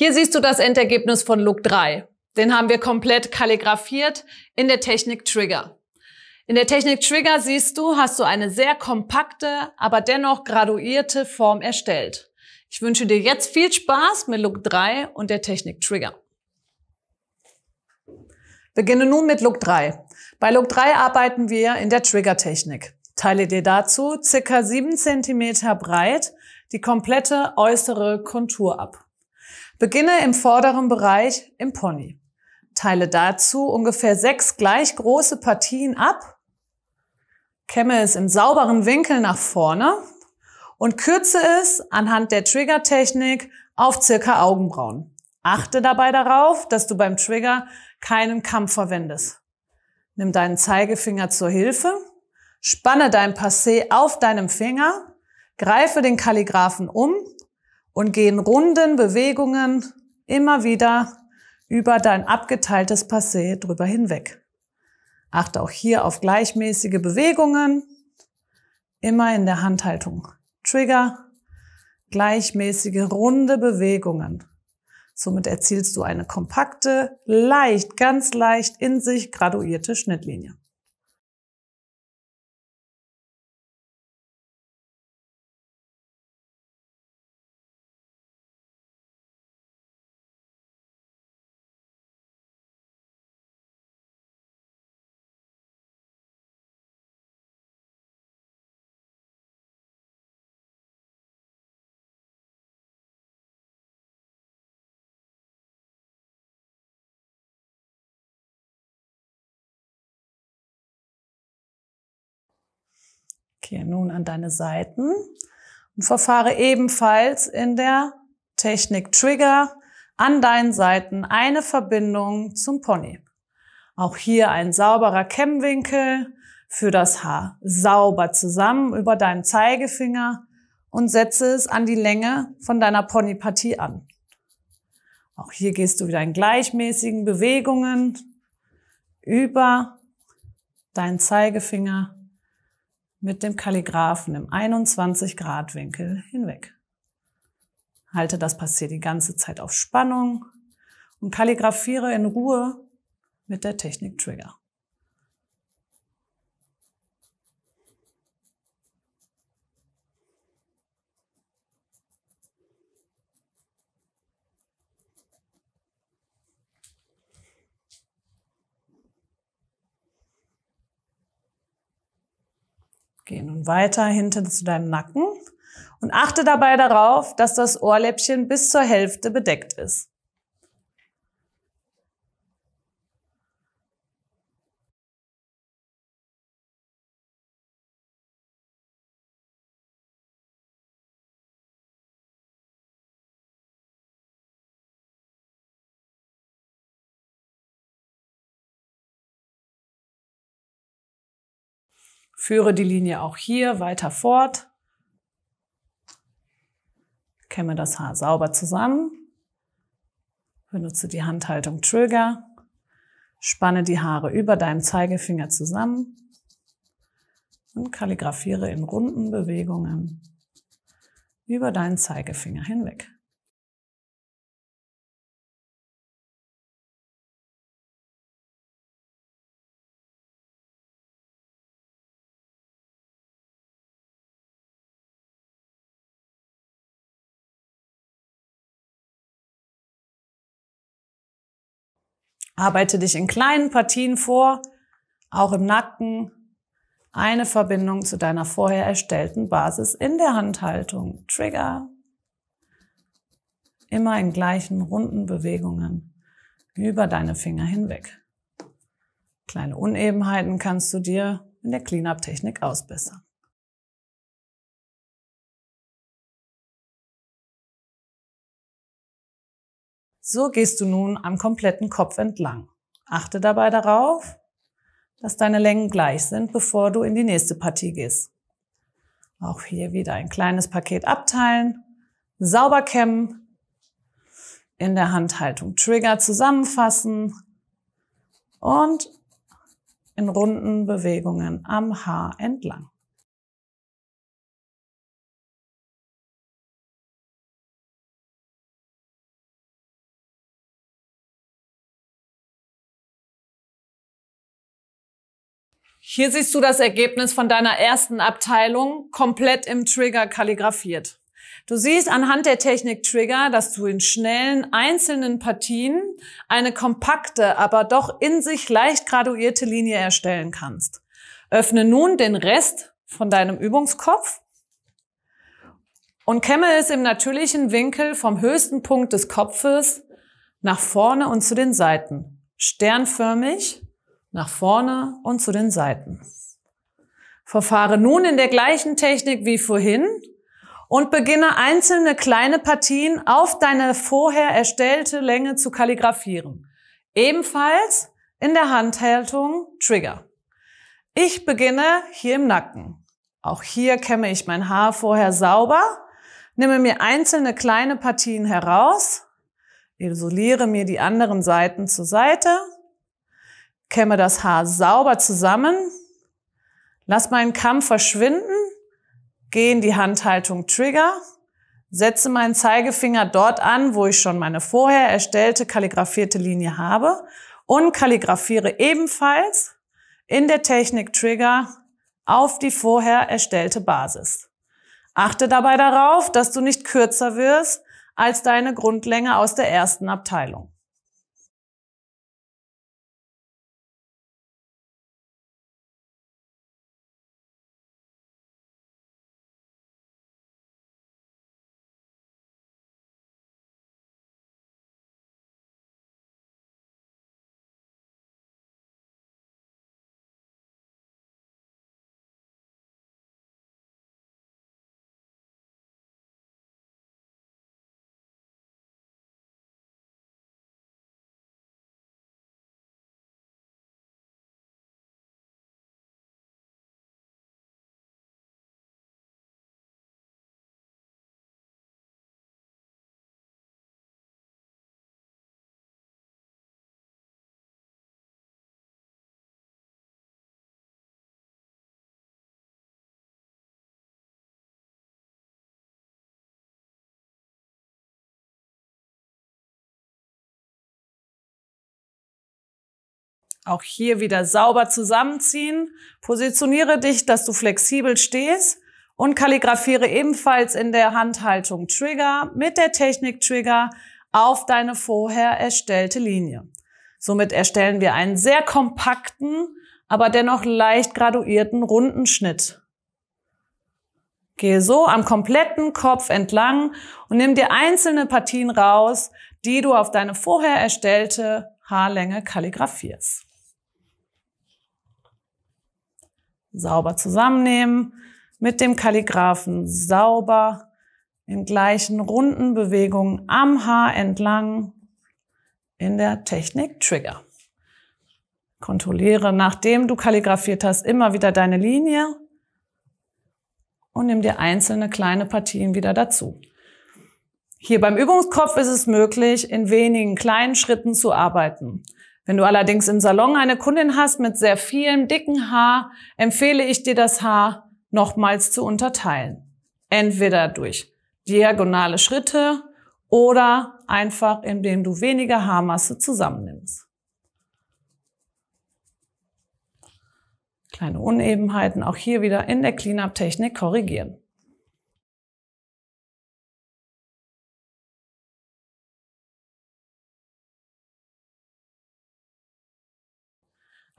Hier siehst du das Endergebnis von Look 3. Den haben wir komplett kalligrafiert in der Technik Trigger. In der Technik Trigger siehst du, hast du eine sehr kompakte, aber dennoch graduierte Form erstellt. Ich wünsche dir jetzt viel Spaß mit Look 3 und der Technik Trigger. Beginne nun mit Look 3. Bei Look 3 arbeiten wir in der Trigger-Technik. Teile dir dazu ca. 7 cm breit die komplette äußere Kontur ab. Beginne im vorderen Bereich im Pony. Teile dazu ungefähr sechs gleich große Partien ab, kämme es im sauberen Winkel nach vorne und kürze es anhand der Trigger-Technik auf circa Augenbrauen. Achte dabei darauf, dass du beim Trigger keinen Kampf verwendest. Nimm deinen Zeigefinger zur Hilfe, spanne dein Passé auf deinem Finger, greife den Kalligraphen um und gehen runden Bewegungen immer wieder über dein abgeteiltes Passé drüber hinweg. Achte auch hier auf gleichmäßige Bewegungen, immer in der Handhaltung. Trigger, gleichmäßige runde Bewegungen. Somit erzielst du eine kompakte, leicht, ganz leicht in sich graduierte Schnittlinie. Gehe nun an deine Seiten und verfahre ebenfalls in der Technik Trigger an deinen Seiten eine Verbindung zum Pony. Auch hier ein sauberer Kämmwinkel für das Haar. Sauber zusammen über deinen Zeigefinger und setze es an die Länge von deiner Ponypartie an. Auch hier gehst du wieder in gleichmäßigen Bewegungen über deinen Zeigefinger mit dem Kalligraphen im 21 Grad Winkel hinweg. Halte das Passier die ganze Zeit auf Spannung und kalligrafiere in Ruhe mit der Technik Trigger. Geh nun weiter hinten zu deinem Nacken und achte dabei darauf, dass das Ohrläppchen bis zur Hälfte bedeckt ist. Führe die Linie auch hier weiter fort. Kämme das Haar sauber zusammen. Benutze die Handhaltung Trigger. Spanne die Haare über deinem Zeigefinger zusammen und kalligrafiere in runden Bewegungen über deinen Zeigefinger hinweg. Arbeite dich in kleinen Partien vor, auch im Nacken, eine Verbindung zu deiner vorher erstellten Basis in der Handhaltung. Trigger. Immer in gleichen runden Bewegungen über deine Finger hinweg. Kleine Unebenheiten kannst du dir in der Cleanup-Technik ausbessern. So gehst du nun am kompletten Kopf entlang. Achte dabei darauf, dass deine Längen gleich sind, bevor du in die nächste Partie gehst. Auch hier wieder ein kleines Paket abteilen, sauber kämmen, in der Handhaltung Trigger zusammenfassen und in runden Bewegungen am Haar entlang. Hier siehst du das Ergebnis von deiner ersten Abteilung, komplett im Trigger kalligrafiert. Du siehst anhand der Technik Trigger, dass du in schnellen, einzelnen Partien eine kompakte, aber doch in sich leicht graduierte Linie erstellen kannst. Öffne nun den Rest von deinem Übungskopf und kämme es im natürlichen Winkel vom höchsten Punkt des Kopfes nach vorne und zu den Seiten, sternförmig nach vorne und zu den Seiten. Verfahre nun in der gleichen Technik wie vorhin und beginne einzelne kleine Partien auf deine vorher erstellte Länge zu kalligrafieren. Ebenfalls in der Handhaltung Trigger. Ich beginne hier im Nacken. Auch hier kämme ich mein Haar vorher sauber, nehme mir einzelne kleine Partien heraus, isoliere mir die anderen Seiten zur Seite kämme das Haar sauber zusammen, lass meinen Kamm verschwinden, gehe in die Handhaltung Trigger, setze meinen Zeigefinger dort an, wo ich schon meine vorher erstellte kalligrafierte Linie habe und kalligrafiere ebenfalls in der Technik Trigger auf die vorher erstellte Basis. Achte dabei darauf, dass du nicht kürzer wirst als deine Grundlänge aus der ersten Abteilung. Auch hier wieder sauber zusammenziehen. Positioniere dich, dass du flexibel stehst und kalligrafiere ebenfalls in der Handhaltung Trigger mit der Technik Trigger auf deine vorher erstellte Linie. Somit erstellen wir einen sehr kompakten, aber dennoch leicht graduierten runden Schnitt. Gehe so am kompletten Kopf entlang und nimm dir einzelne Partien raus, die du auf deine vorher erstellte Haarlänge kalligrafierst. sauber zusammennehmen, mit dem Kalligraphen sauber in gleichen runden Bewegungen am Haar entlang in der Technik Trigger. Kontrolliere, nachdem du kalligrafiert hast, immer wieder deine Linie und nimm dir einzelne kleine Partien wieder dazu. Hier beim Übungskopf ist es möglich, in wenigen kleinen Schritten zu arbeiten. Wenn du allerdings im Salon eine Kundin hast mit sehr vielem dicken Haar, empfehle ich dir das Haar nochmals zu unterteilen. Entweder durch diagonale Schritte oder einfach indem du weniger Haarmasse zusammennimmst. Kleine Unebenheiten auch hier wieder in der Cleanup-Technik korrigieren.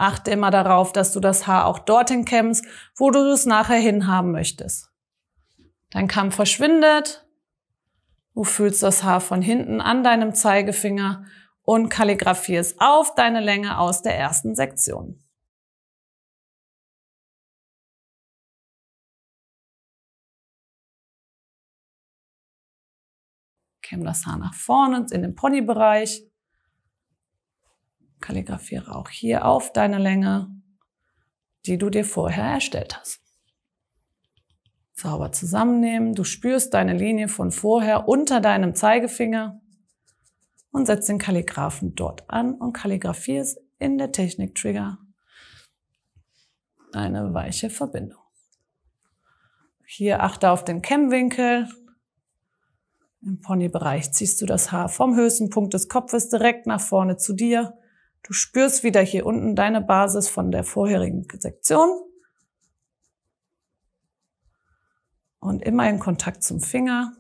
Achte immer darauf, dass du das Haar auch dorthin kämmst, wo du es nachher hinhaben möchtest. Dein Kamm verschwindet. Du fühlst das Haar von hinten an deinem Zeigefinger und kalligrafierst auf deine Länge aus der ersten Sektion. Kämm das Haar nach vorne in den Ponybereich kalligrafiere auch hier auf deine Länge, die du dir vorher erstellt hast. Sauber zusammennehmen. Du spürst deine Linie von vorher unter deinem Zeigefinger und setzt den Kalligraphen dort an und kalligrafierst in der Technik Trigger eine weiche Verbindung. Hier achte auf den Kämmwinkel. Im Ponybereich ziehst du das Haar vom höchsten Punkt des Kopfes direkt nach vorne zu dir Du spürst wieder hier unten deine Basis von der vorherigen Sektion. Und immer in Kontakt zum Finger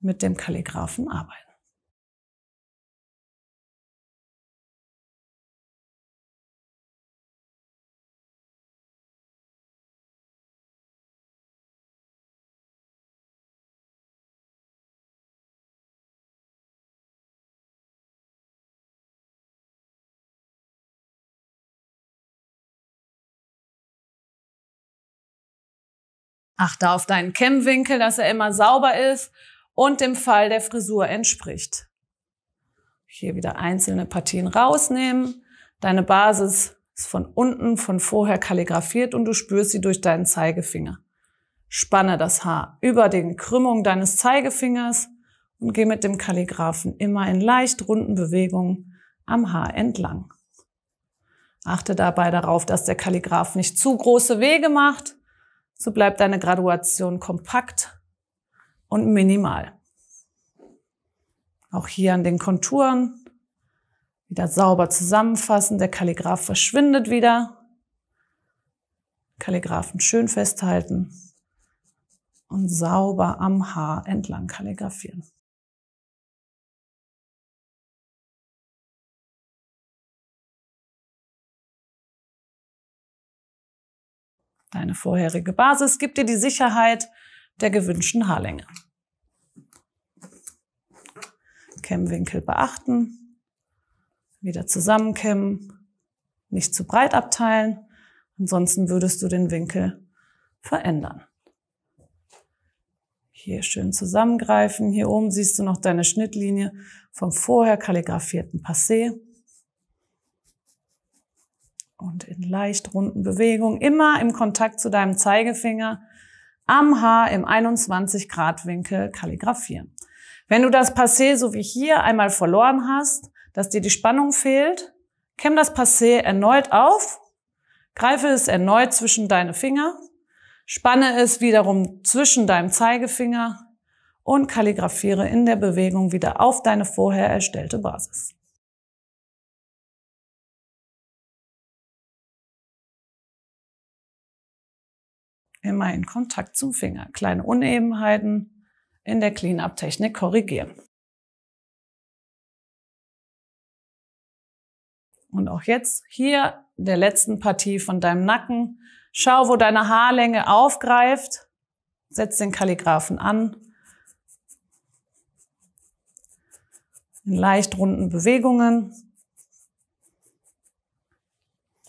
mit dem Kalligraphen arbeiten. Achte auf deinen Kämmwinkel, dass er immer sauber ist und dem Fall der Frisur entspricht. Hier wieder einzelne Partien rausnehmen. Deine Basis ist von unten, von vorher kalligrafiert und du spürst sie durch deinen Zeigefinger. Spanne das Haar über den Krümmungen deines Zeigefingers und geh mit dem Kalligraphen immer in leicht runden Bewegungen am Haar entlang. Achte dabei darauf, dass der Kalligraph nicht zu große Wege macht so bleibt deine Graduation kompakt und minimal. Auch hier an den Konturen wieder sauber zusammenfassen. Der Kalligraph verschwindet wieder. Kalligraphen schön festhalten und sauber am Haar entlang kalligrafieren. Deine vorherige Basis gibt dir die Sicherheit der gewünschten Haarlänge. Kämmwinkel beachten. Wieder zusammenkämmen. Nicht zu breit abteilen. Ansonsten würdest du den Winkel verändern. Hier schön zusammengreifen. Hier oben siehst du noch deine Schnittlinie vom vorher kalligrafierten Passé und in leicht runden Bewegungen immer im Kontakt zu deinem Zeigefinger am Haar im 21 Grad Winkel kalligrafieren. Wenn du das Passé, so wie hier, einmal verloren hast, dass dir die Spannung fehlt, kämm das Passé erneut auf, greife es erneut zwischen deine Finger, spanne es wiederum zwischen deinem Zeigefinger und kalligrafiere in der Bewegung wieder auf deine vorher erstellte Basis. immer in Kontakt zum Finger. Kleine Unebenheiten in der Clean-Up-Technik korrigieren. Und auch jetzt hier in der letzten Partie von deinem Nacken. Schau, wo deine Haarlänge aufgreift. Setz den Kalligraphen an. In leicht runden Bewegungen.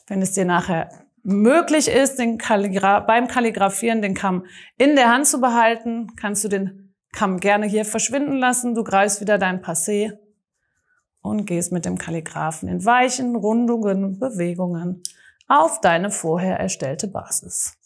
Wenn es dir nachher möglich ist, den Kalligra beim Kalligraphieren den Kamm in der Hand zu behalten, kannst du den Kamm gerne hier verschwinden lassen. Du greifst wieder dein Passé und gehst mit dem Kalligrafen in weichen, rundungen Bewegungen auf deine vorher erstellte Basis.